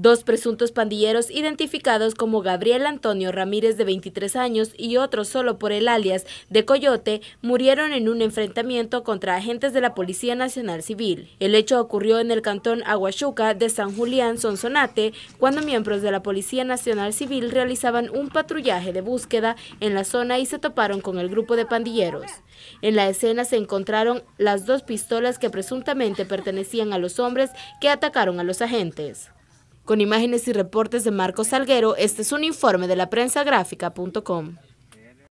Dos presuntos pandilleros identificados como Gabriel Antonio Ramírez de 23 años y otro solo por el alias de Coyote murieron en un enfrentamiento contra agentes de la Policía Nacional Civil. El hecho ocurrió en el cantón Aguachuca de San Julián, Sonsonate, cuando miembros de la Policía Nacional Civil realizaban un patrullaje de búsqueda en la zona y se toparon con el grupo de pandilleros. En la escena se encontraron las dos pistolas que presuntamente pertenecían a los hombres que atacaron a los agentes. Con imágenes y reportes de Marcos Salguero, este es un informe de la